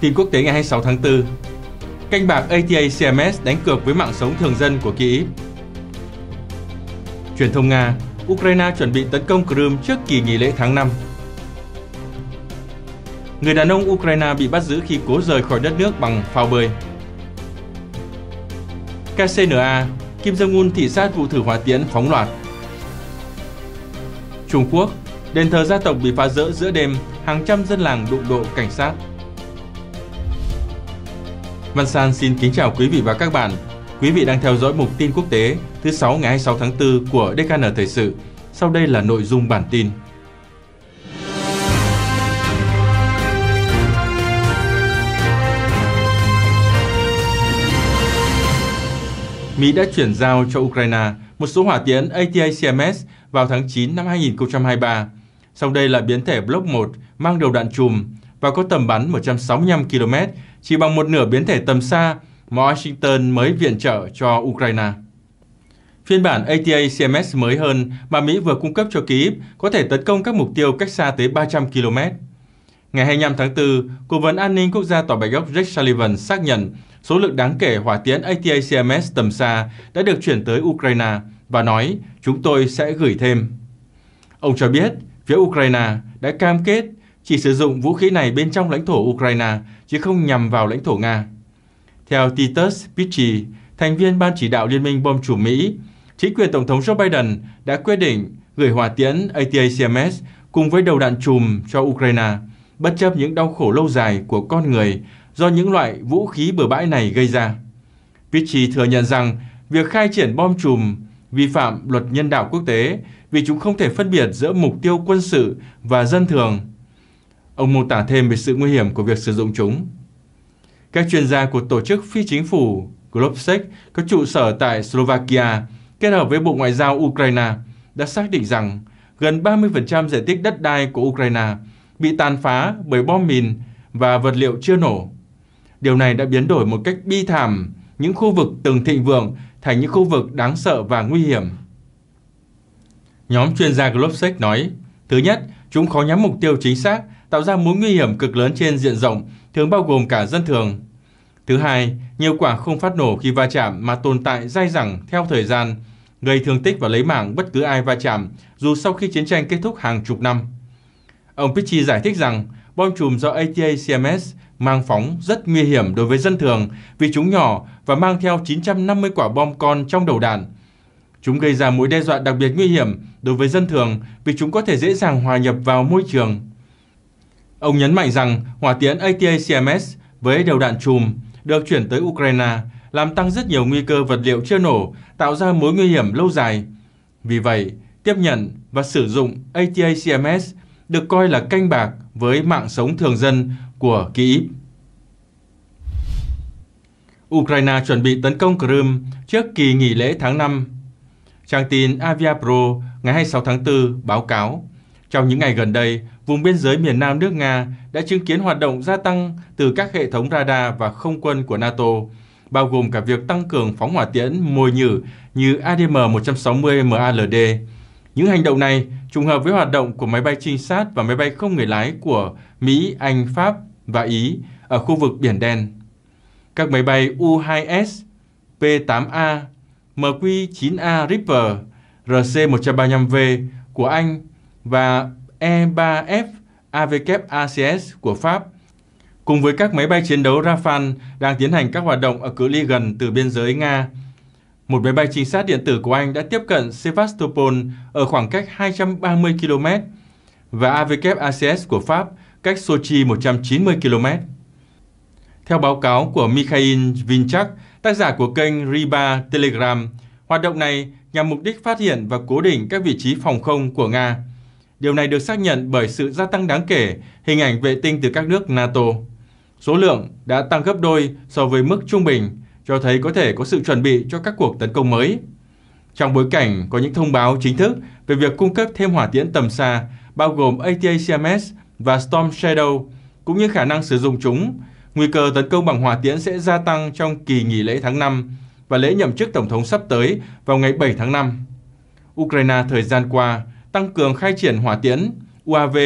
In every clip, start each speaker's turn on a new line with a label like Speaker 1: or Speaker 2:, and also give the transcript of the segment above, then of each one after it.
Speaker 1: Tin quốc tế ngày 26 tháng 4 Canh bạc ATA CMS đánh cược với mạng sống thường dân của Kyiv Truyền thông Nga Ukraine chuẩn bị tấn công Crimea trước kỳ nghỉ lễ tháng 5 Người đàn ông Ukraine bị bắt giữ khi cố rời khỏi đất nước bằng phao bơi KCNA Kim Jong-un thị sát vụ thử hỏa tiễn phóng loạt Trung Quốc Đền thờ gia tộc bị phá rỡ giữa đêm, hàng trăm dân làng đụng độ cảnh sát Văn San xin kính chào quý vị và các bạn. Quý vị đang theo dõi mục tin quốc tế thứ 6 ngày 26 tháng 4 của DKN Thời sự. Sau đây là nội dung bản tin. Mỹ đã chuyển giao cho Ukraine một số hỏa tiễn ATACMS vào tháng 9 năm 2023. Sau đây là biến thể Block 1 mang đầu đạn chùm và có tầm bắn 165 km chỉ bằng một nửa biến thể tầm xa mà Washington mới viện trợ cho Ukraine. Phiên bản ATA-CMS mới hơn mà Mỹ vừa cung cấp cho Kyiv có thể tấn công các mục tiêu cách xa tới 300 km. Ngày 25 tháng 4, Cố vấn An ninh Quốc gia Tòa Bạch ốc Jake Sullivan xác nhận số lượng đáng kể hỏa tiễn ATA-CMS tầm xa đã được chuyển tới Ukraine và nói chúng tôi sẽ gửi thêm. Ông cho biết, phía Ukraine đã cam kết chỉ sử dụng vũ khí này bên trong lãnh thổ Ukraine, chứ không nhằm vào lãnh thổ Nga. Theo Titus Pitchy, thành viên Ban chỉ đạo Liên minh bom chủ Mỹ, chính quyền Tổng thống Joe Biden đã quyết định gửi hỏa tiễn ATACMS cùng với đầu đạn chùm cho Ukraine, bất chấp những đau khổ lâu dài của con người do những loại vũ khí bừa bãi này gây ra. Pitchy thừa nhận rằng việc khai triển bom chùm vi phạm luật nhân đạo quốc tế vì chúng không thể phân biệt giữa mục tiêu quân sự và dân thường Ông mô tả thêm về sự nguy hiểm của việc sử dụng chúng. Các chuyên gia của tổ chức phi chính phủ Globsec có trụ sở tại Slovakia kết hợp với Bộ Ngoại giao Ukraine đã xác định rằng gần 30% diện tích đất đai của Ukraine bị tàn phá bởi bom mìn và vật liệu chưa nổ. Điều này đã biến đổi một cách bi thảm những khu vực từng thịnh vượng thành những khu vực đáng sợ và nguy hiểm. Nhóm chuyên gia Globsec nói, thứ nhất, chúng khó nhắm mục tiêu chính xác tạo ra mối nguy hiểm cực lớn trên diện rộng, thường bao gồm cả dân thường. Thứ hai, nhiều quả không phát nổ khi va chạm mà tồn tại dai dẳng theo thời gian, gây thương tích và lấy mạng bất cứ ai va chạm, dù sau khi chiến tranh kết thúc hàng chục năm. Ông pichy giải thích rằng bom chùm do atacms mang phóng rất nguy hiểm đối với dân thường vì chúng nhỏ và mang theo 950 quả bom con trong đầu đạn. Chúng gây ra mối đe dọa đặc biệt nguy hiểm đối với dân thường vì chúng có thể dễ dàng hòa nhập vào môi trường. Ông nhấn mạnh rằng hỏa tiễn ATACMS với đầu đạn chùm được chuyển tới Ukraine làm tăng rất nhiều nguy cơ vật liệu chưa nổ, tạo ra mối nguy hiểm lâu dài. Vì vậy, tiếp nhận và sử dụng ATACMS được coi là canh bạc với mạng sống thường dân của Kyiv. Ukraine chuẩn bị tấn công Crimea trước kỳ nghỉ lễ tháng 5. Trang tin Avia Pro ngày 26 tháng 4 báo cáo trong những ngày gần đây, vùng biên giới miền Nam nước Nga đã chứng kiến hoạt động gia tăng từ các hệ thống radar và không quân của NATO, bao gồm cả việc tăng cường phóng hỏa tiễn mồi nhử như ADM-160MALD. Những hành động này trùng hợp với hoạt động của máy bay trinh sát và máy bay không người lái của Mỹ, Anh, Pháp và Ý ở khu vực Biển Đen. Các máy bay U-2S, P-8A, MQ-9A Reaper, RC-135V của Anh và E-3F AVKACS của Pháp, cùng với các máy bay chiến đấu Rafale đang tiến hành các hoạt động ở cự ly gần từ biên giới Nga. Một máy bay trinh sát điện tử của Anh đã tiếp cận Sevastopol ở khoảng cách 230 km và AVKACS của Pháp cách Sochi 190 km. Theo báo cáo của Mikhail Vinchak, tác giả của kênh Riba Telegram, hoạt động này nhằm mục đích phát hiện và cố định các vị trí phòng không của Nga. Điều này được xác nhận bởi sự gia tăng đáng kể hình ảnh vệ tinh từ các nước NATO. Số lượng đã tăng gấp đôi so với mức trung bình, cho thấy có thể có sự chuẩn bị cho các cuộc tấn công mới. Trong bối cảnh có những thông báo chính thức về việc cung cấp thêm hỏa tiễn tầm xa, bao gồm ATACMS và Storm Shadow, cũng như khả năng sử dụng chúng, nguy cơ tấn công bằng hỏa tiễn sẽ gia tăng trong kỳ nghỉ lễ tháng 5 và lễ nhậm chức Tổng thống sắp tới vào ngày 7 tháng 5. Ukraine thời gian qua tăng cường khai triển hỏa tiễn, UAV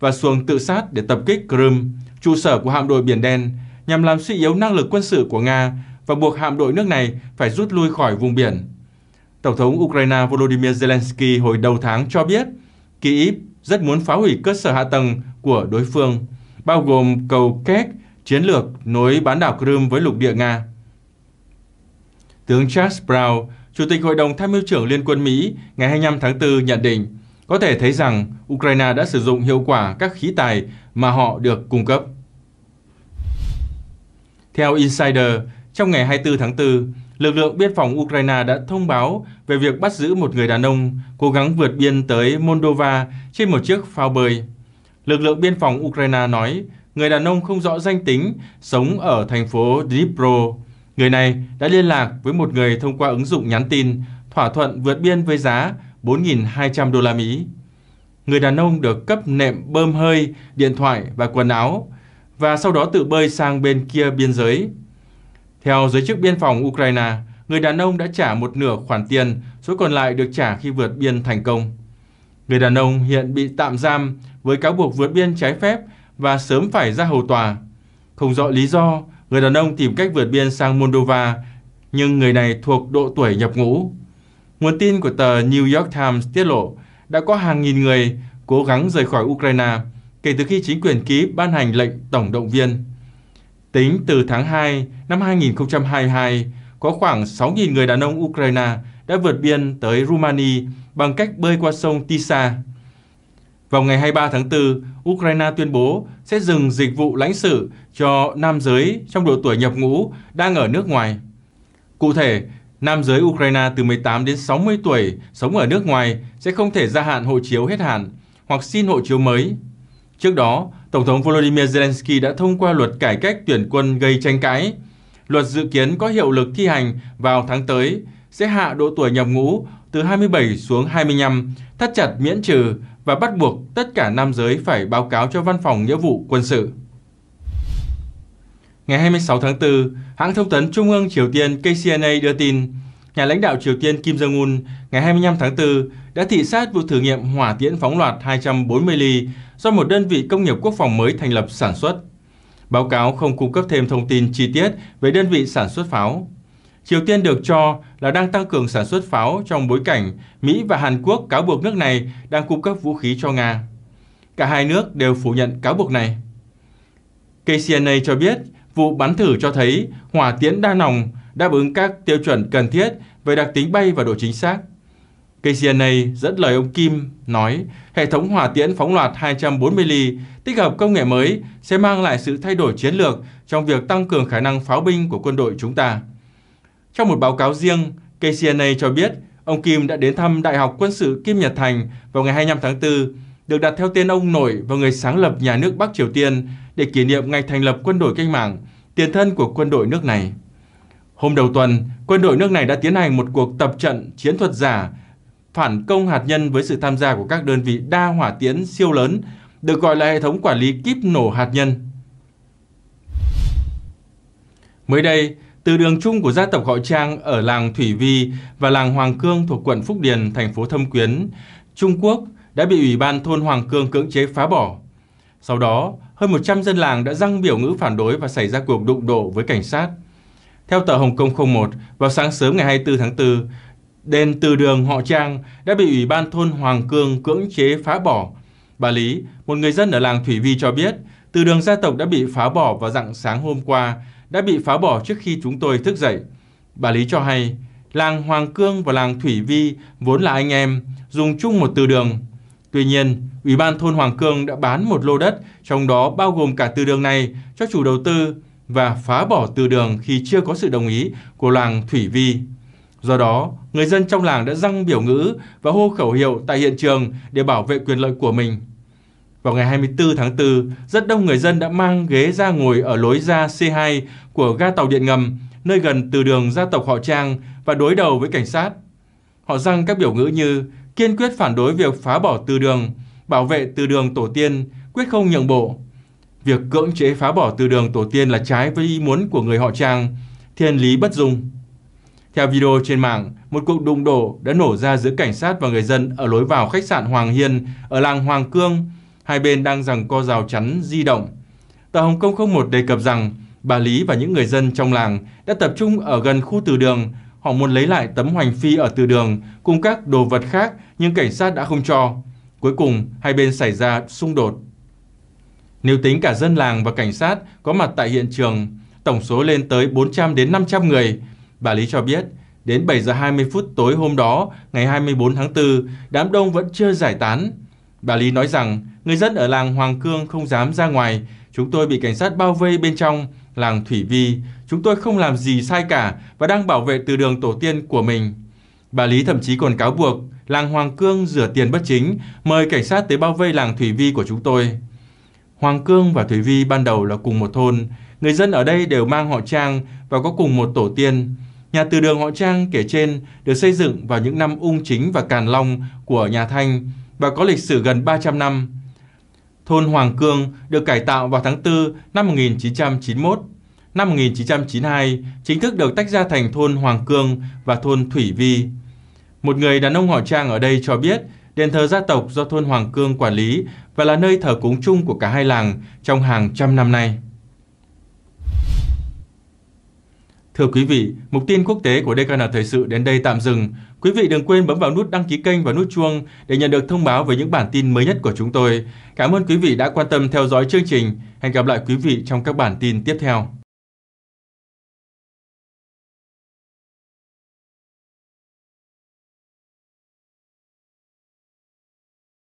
Speaker 1: và xuồng tự sát để tập kích Crimea, trụ sở của hạm đội Biển Đen, nhằm làm suy yếu năng lực quân sự của Nga và buộc hạm đội nước này phải rút lui khỏi vùng biển. Tổng thống Ukraine Volodymyr Zelensky hồi đầu tháng cho biết Kyiv rất muốn phá hủy cơ sở hạ tầng của đối phương, bao gồm cầu Kek, chiến lược nối bán đảo Crimea với lục địa Nga. Tướng Charles Brown, Chủ tịch Hội đồng Tham mưu trưởng Liên quân Mỹ, ngày 25 tháng 4 nhận định có thể thấy rằng Ukraine đã sử dụng hiệu quả các khí tài mà họ được cung cấp. Theo Insider, trong ngày 24 tháng 4, lực lượng biên phòng Ukraine đã thông báo về việc bắt giữ một người đàn ông cố gắng vượt biên tới Moldova trên một chiếc phao bơi. Lực lượng biên phòng Ukraine nói người đàn ông không rõ danh tính sống ở thành phố Dnipro. Người này đã liên lạc với một người thông qua ứng dụng nhắn tin, thỏa thuận vượt biên với giá 4.200 đô la Mỹ. Người đàn ông được cấp nệm bơm hơi, điện thoại và quần áo và sau đó tự bơi sang bên kia biên giới. Theo giới chức biên phòng Ukraine, người đàn ông đã trả một nửa khoản tiền, số còn lại được trả khi vượt biên thành công. Người đàn ông hiện bị tạm giam với cáo buộc vượt biên trái phép và sớm phải ra hầu tòa. Không rõ lý do, người đàn ông tìm cách vượt biên sang Moldova, nhưng người này thuộc độ tuổi nhập ngũ. Nguồn tin của tờ New York Times tiết lộ đã có hàng nghìn người cố gắng rời khỏi Ukraine kể từ khi chính quyền ký ban hành lệnh tổng động viên. Tính từ tháng 2 năm 2022, có khoảng 6.000 người đàn ông Ukraine đã vượt biên tới Rumania bằng cách bơi qua sông Tisa. Vào ngày 23 tháng 4, Ukraine tuyên bố sẽ dừng dịch vụ lãnh sự cho nam giới trong độ tuổi nhập ngũ đang ở nước ngoài. Cụ thể, nam giới Ukraine từ 18 đến 60 tuổi sống ở nước ngoài sẽ không thể gia hạn hộ chiếu hết hạn hoặc xin hộ chiếu mới. Trước đó, Tổng thống Volodymyr Zelensky đã thông qua luật cải cách tuyển quân gây tranh cãi. Luật dự kiến có hiệu lực thi hành vào tháng tới, sẽ hạ độ tuổi nhập ngũ từ 27 xuống 25, thắt chặt miễn trừ và bắt buộc tất cả nam giới phải báo cáo cho Văn phòng Nghĩa vụ Quân sự. Ngày 26 tháng 4, hãng thông tấn Trung ương Triều Tiên KCNA đưa tin, nhà lãnh đạo Triều Tiên Kim Jong-un ngày 25 tháng 4 đã thị sát vụ thử nghiệm hỏa tiễn phóng loạt 240 ly do một đơn vị công nghiệp quốc phòng mới thành lập sản xuất. Báo cáo không cung cấp thêm thông tin chi tiết về đơn vị sản xuất pháo. Triều Tiên được cho là đang tăng cường sản xuất pháo trong bối cảnh Mỹ và Hàn Quốc cáo buộc nước này đang cung cấp vũ khí cho Nga. Cả hai nước đều phủ nhận cáo buộc này. KCNA cho biết Vụ bắn thử cho thấy hỏa tiễn đa nòng đáp ứng các tiêu chuẩn cần thiết về đặc tính bay và độ chính xác. KCNA dẫn lời ông Kim nói, hệ thống hỏa tiễn phóng loạt 240 mm tích hợp công nghệ mới sẽ mang lại sự thay đổi chiến lược trong việc tăng cường khả năng pháo binh của quân đội chúng ta. Trong một báo cáo riêng, KCNA cho biết ông Kim đã đến thăm Đại học Quân sự Kim Nhật Thành vào ngày 25 tháng 4 được đặt theo tên ông nội và người sáng lập nhà nước Bắc Triều Tiên để kỷ niệm ngày thành lập quân đội cách mạng, tiền thân của quân đội nước này. Hôm đầu tuần, quân đội nước này đã tiến hành một cuộc tập trận chiến thuật giả phản công hạt nhân với sự tham gia của các đơn vị đa hỏa tiễn siêu lớn, được gọi là hệ thống quản lý kíp nổ hạt nhân. Mới đây, từ đường chung của gia tộc họ Trang ở làng Thủy Vi và làng Hoàng Cương thuộc quận Phúc Điền, thành phố Thâm Quyến, Trung Quốc đã bị Ủy ban thôn Hoàng Cương cưỡng chế phá bỏ. Sau đó, hơn 100 dân làng đã răng biểu ngữ phản đối và xảy ra cuộc đụng độ với cảnh sát. Theo tờ Hồng Kông 01, vào sáng sớm ngày 24 tháng 4, đền từ đường Họ Trang đã bị Ủy ban thôn Hoàng Cương cưỡng chế phá bỏ. Bà Lý, một người dân ở làng Thủy Vi cho biết, từ đường gia tộc đã bị phá bỏ vào dạng sáng hôm qua, đã bị phá bỏ trước khi chúng tôi thức dậy. Bà Lý cho hay, làng Hoàng Cương và làng Thủy Vi vốn là anh em, dùng chung một từ đường. Tuy nhiên, Ủy ban thôn Hoàng Cương đã bán một lô đất, trong đó bao gồm cả từ đường này, cho chủ đầu tư và phá bỏ từ đường khi chưa có sự đồng ý của làng Thủy Vi. Do đó, người dân trong làng đã răng biểu ngữ và hô khẩu hiệu tại hiện trường để bảo vệ quyền lợi của mình. Vào ngày 24 tháng 4, rất đông người dân đã mang ghế ra ngồi ở lối ra C2 của ga tàu điện ngầm, nơi gần từ đường gia tộc họ Trang và đối đầu với cảnh sát. Họ răng các biểu ngữ như kiên quyết phản đối việc phá bỏ từ đường, bảo vệ từ đường tổ tiên, quyết không nhượng bộ. Việc cưỡng chế phá bỏ từ đường tổ tiên là trái với ý muốn của người họ Trang, thiên lý bất dung. Theo video trên mạng, một cuộc đụng độ đã nổ ra giữa cảnh sát và người dân ở lối vào khách sạn Hoàng Hiên ở làng Hoàng Cương. Hai bên đang rằng co rào chắn di động. Tờ Hồng Kông 01 đề cập rằng bà Lý và những người dân trong làng đã tập trung ở gần khu từ đường. Họ muốn lấy lại tấm hoành phi ở từ đường cùng các đồ vật khác nhưng cảnh sát đã không cho. Cuối cùng, hai bên xảy ra xung đột. Nếu tính cả dân làng và cảnh sát có mặt tại hiện trường, tổng số lên tới 400 đến 500 người. Bà Lý cho biết, đến 7 giờ 20 phút tối hôm đó, ngày 24 tháng 4, đám đông vẫn chưa giải tán. Bà Lý nói rằng, người dân ở làng Hoàng Cương không dám ra ngoài, chúng tôi bị cảnh sát bao vây bên trong làng Thủy Vi, chúng tôi không làm gì sai cả và đang bảo vệ từ đường tổ tiên của mình. Bà Lý thậm chí còn cáo buộc làng Hoàng Cương rửa tiền bất chính, mời cảnh sát tới bao vây làng Thủy Vi của chúng tôi. Hoàng Cương và Thủy Vi ban đầu là cùng một thôn, người dân ở đây đều mang họ Trang và có cùng một tổ tiên. Nhà từ đường họ Trang kể trên được xây dựng vào những năm Ung Chính và Càn Long của nhà Thanh và có lịch sử gần 300 năm. Thôn Hoàng Cương được cải tạo vào tháng 4 năm 1991. Năm 1992, chính thức được tách ra thành thôn Hoàng Cương và thôn Thủy Vi. Một người đàn ông họ Trang ở đây cho biết, đền thờ gia tộc do thôn Hoàng Cương quản lý và là nơi thờ cúng chung của cả hai làng trong hàng trăm năm nay. Thưa quý vị, mục tin quốc tế của DKN Thời sự đến đây tạm dừng. Quý vị đừng quên bấm vào nút đăng ký kênh và nút chuông để nhận được thông báo về những bản tin mới nhất của chúng tôi. Cảm ơn quý vị đã quan tâm theo dõi chương trình. Hẹn gặp lại quý vị trong các bản tin tiếp theo.